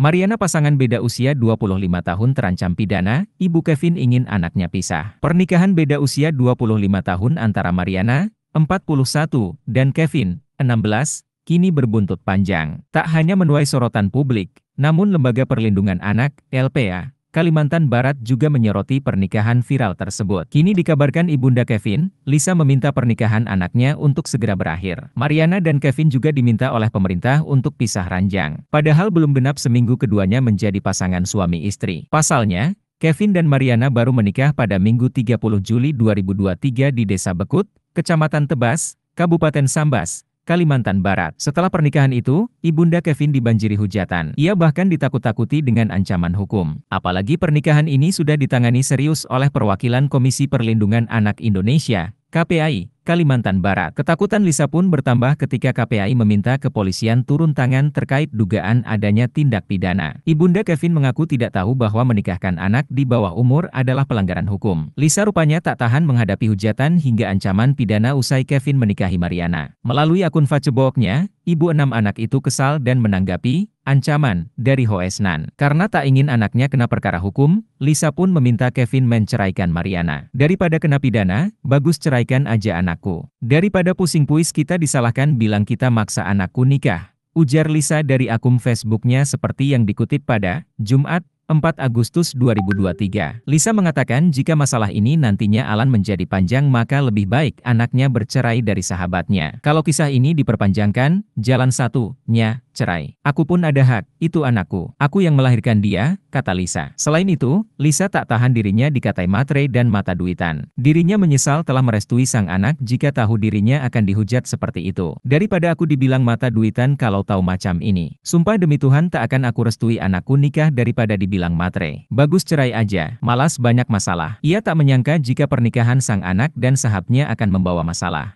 Mariana pasangan beda usia 25 tahun terancam pidana, ibu Kevin ingin anaknya pisah. Pernikahan beda usia 25 tahun antara Mariana, 41, dan Kevin, 16, kini berbuntut panjang. Tak hanya menuai sorotan publik, namun Lembaga Perlindungan Anak, LPA, Kalimantan Barat juga menyoroti pernikahan viral tersebut. Kini dikabarkan Ibunda Kevin, Lisa meminta pernikahan anaknya untuk segera berakhir. Mariana dan Kevin juga diminta oleh pemerintah untuk pisah ranjang. Padahal belum genap seminggu keduanya menjadi pasangan suami istri. Pasalnya, Kevin dan Mariana baru menikah pada Minggu 30 Juli 2023 di Desa Bekut, Kecamatan Tebas, Kabupaten Sambas, Kalimantan Barat. Setelah pernikahan itu, Ibunda Kevin dibanjiri hujatan. Ia bahkan ditakut-takuti dengan ancaman hukum. Apalagi pernikahan ini sudah ditangani serius oleh perwakilan Komisi Perlindungan Anak Indonesia, KPAI, Kalimantan Barat. Ketakutan Lisa pun bertambah ketika KPAI meminta kepolisian turun tangan terkait dugaan adanya tindak pidana. Ibunda Kevin mengaku tidak tahu bahwa menikahkan anak di bawah umur adalah pelanggaran hukum. Lisa rupanya tak tahan menghadapi hujatan hingga ancaman pidana usai Kevin menikahi Mariana. Melalui akun Facebooknya, ibu enam anak itu kesal dan menanggapi ancaman dari Hoesnan. Karena tak ingin anaknya kena perkara hukum, Lisa pun meminta Kevin menceraikan Mariana. Daripada kena pidana, bagus ceraikan aja anakku. Daripada pusing puis kita disalahkan bilang kita maksa anakku nikah. Ujar Lisa dari akun Facebooknya seperti yang dikutip pada Jumat 4 Agustus 2023. Lisa mengatakan jika masalah ini nantinya Alan menjadi panjang maka lebih baik anaknya bercerai dari sahabatnya. Kalau kisah ini diperpanjangkan, jalan satunya cerai. Aku pun ada hak, itu anakku. Aku yang melahirkan dia, kata Lisa. Selain itu, Lisa tak tahan dirinya dikatai matre dan mata duitan. Dirinya menyesal telah merestui sang anak jika tahu dirinya akan dihujat seperti itu. Daripada aku dibilang mata duitan kalau tahu macam ini. Sumpah demi Tuhan tak akan aku restui anakku nikah daripada dibilang bilang matre. Bagus cerai aja, malas banyak masalah. Ia tak menyangka jika pernikahan sang anak dan sahabnya akan membawa masalah.